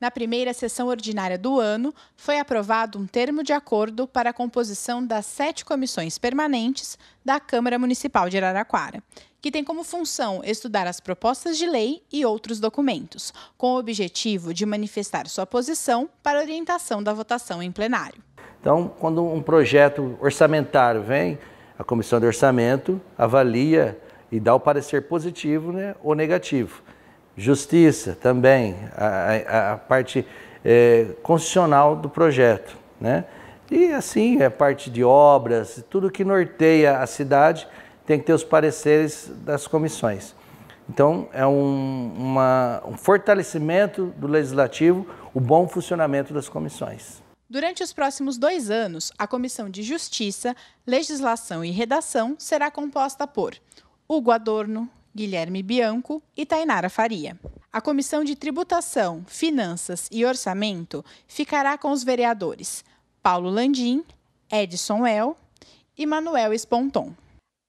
Na primeira sessão ordinária do ano, foi aprovado um termo de acordo para a composição das sete comissões permanentes da Câmara Municipal de Araraquara, que tem como função estudar as propostas de lei e outros documentos, com o objetivo de manifestar sua posição para orientação da votação em plenário. Então, quando um projeto orçamentário vem, a Comissão de Orçamento avalia e dá o parecer positivo né, ou negativo. Justiça também, a, a, a parte é, constitucional do projeto. Né? E assim, a é parte de obras, tudo que norteia a cidade tem que ter os pareceres das comissões. Então, é um, uma, um fortalecimento do legislativo, o bom funcionamento das comissões. Durante os próximos dois anos, a Comissão de Justiça, Legislação e Redação será composta por Hugo Adorno, Guilherme Bianco e Tainara Faria. A Comissão de Tributação, Finanças e Orçamento ficará com os vereadores Paulo Landim, Edson El e Manuel Esponton.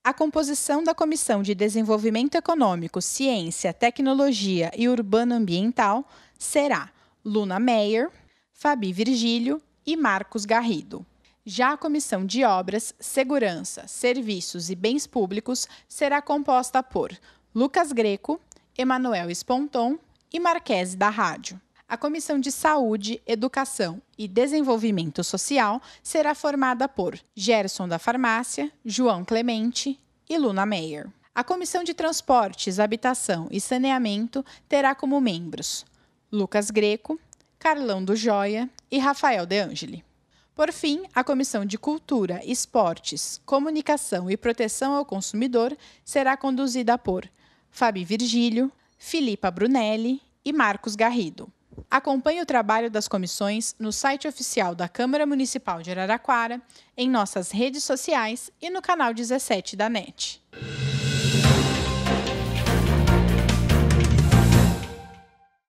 A composição da Comissão de Desenvolvimento Econômico, Ciência, Tecnologia e Urbano Ambiental será Luna Meyer, Fabi Virgílio e Marcos Garrido. Já a Comissão de Obras, Segurança, Serviços e Bens Públicos será composta por Lucas Greco, Emanuel Esponton e Marquese da Rádio. A Comissão de Saúde, Educação e Desenvolvimento Social será formada por Gerson da Farmácia, João Clemente e Luna Meyer. A Comissão de Transportes, Habitação e Saneamento terá como membros Lucas Greco, Carlão do Joia e Rafael De Angeli. Por fim, a Comissão de Cultura, Esportes, Comunicação e Proteção ao Consumidor será conduzida por Fabi Virgílio, Filipa Brunelli e Marcos Garrido. Acompanhe o trabalho das comissões no site oficial da Câmara Municipal de Araraquara, em nossas redes sociais e no canal 17 da NET.